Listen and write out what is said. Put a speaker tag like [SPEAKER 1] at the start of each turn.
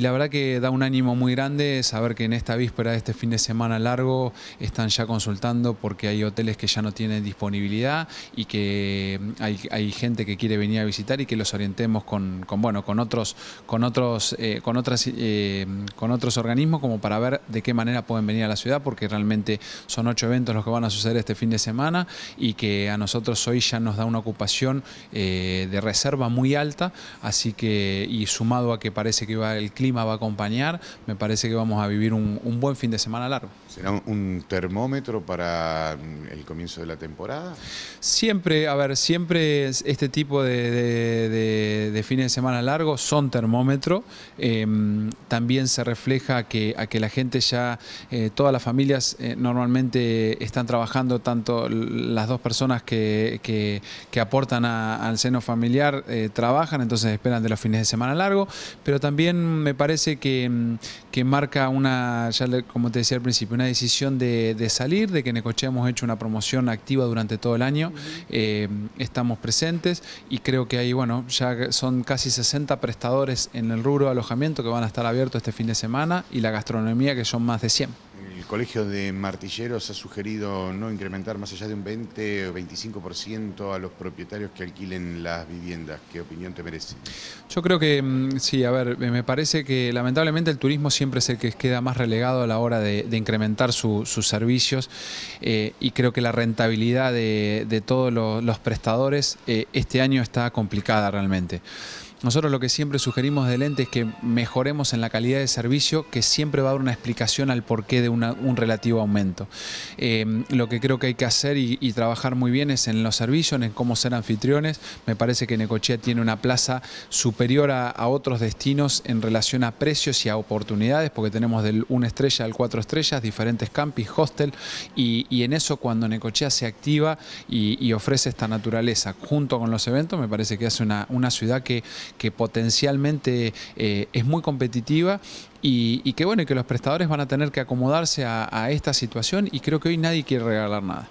[SPEAKER 1] y la verdad que da un ánimo muy grande saber que en esta víspera de este fin de semana largo están ya consultando porque hay hoteles que ya no tienen disponibilidad y que hay, gente que quiere venir a visitar y que los orientemos con, bueno con otros con otros eh, con otras eh, con otros organismos como para ver de qué manera pueden venir a la ciudad porque realmente son ocho eventos los que van a suceder este fin de semana y que a nosotros hoy ya nos da una ocupación eh, de reserva muy alta así que y sumado a que parece que va el clima va a acompañar, me parece que vamos a vivir un, un buen fin de semana largo. ¿Será
[SPEAKER 2] un termómetro para mm, el comienzo de la temporada?
[SPEAKER 1] Siempre, a ver, siempre este tipo de, de, fines de semana largos son termómetro. Em, también se refleja a que, a que la gente ya, eh, todas las familias eh, normalmente están trabajando, tanto las dos personas que, que, aportan al seno familiar eh, trabajan, entonces esperan de los fines de semana largo, pero también me parece mm, que, marca una, ya como te decía al principio, una decisión de, de, salir, de que Necochea hemos hecho una promoción activa durante todo el año, eh, estamos presentes y creo que ahí, bueno, ya son casi 60 prestadores en el rubro de alojamiento que van a estar abiertos este fin de semana y la gastronomía que son más de 100.
[SPEAKER 2] Colegio de Martilleros ha sugerido no incrementar más allá de un 20 o 25% a los propietarios que alquilen las viviendas. ¿Qué opinión te merece?
[SPEAKER 1] Yo creo que mm, sí, a ver, me parece que lamentablemente el turismo siempre es el que queda más relegado a la hora de, incrementar sus servicios eh, y creo que la rentabilidad de, todos los, prestadores eh, este año está complicada realmente. Nosotros lo que siempre sugerimos del ente es que mejoremos en la calidad de servicio, que siempre va a haber una explicación al porqué de un relativo aumento. Eh, lo que creo que hay que hacer y, trabajar muy bien es en los servicios, en cómo ser anfitriones. Me parece que Necochea tiene una plaza superior a, otros destinos en relación a precios y a oportunidades, porque tenemos del 1 estrella al cuatro estrellas, diferentes campis, hostel, y, en eso cuando Necochea se activa y, ofrece esta naturaleza junto con los eventos, me parece que hace una ciudad que que potencialmente eh, es muy competitiva y, que bueno, que los prestadores van a tener que acomodarse a, a esta situación y creo que hoy nadie quiere regalar nada.